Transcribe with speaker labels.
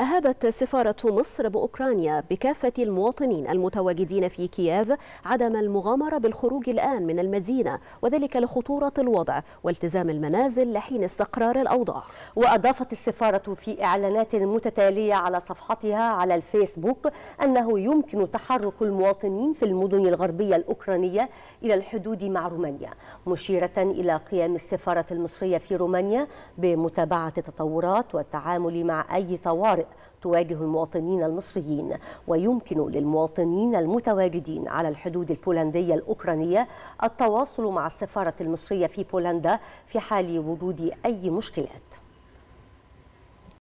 Speaker 1: أهابت سفارة مصر بأوكرانيا بكافة المواطنين المتواجدين في كييف عدم المغامرة بالخروج الآن من المدينة وذلك لخطورة الوضع والتزام المنازل لحين استقرار الأوضاع وأضافت السفارة في إعلانات
Speaker 2: متتالية على صفحتها على الفيسبوك أنه يمكن تحرك المواطنين في المدن الغربية الأوكرانية إلى الحدود مع رومانيا مشيرة إلى قيام السفارة المصرية في رومانيا بمتابعة التطورات والتعامل مع أي طوارئ طوارئ تواجه المواطنين المصريين ويمكن للمواطنين المتواجدين على الحدود البولندية الأوكرانية التواصل مع السفارة المصرية في بولندا في حال وجود أي مشكلات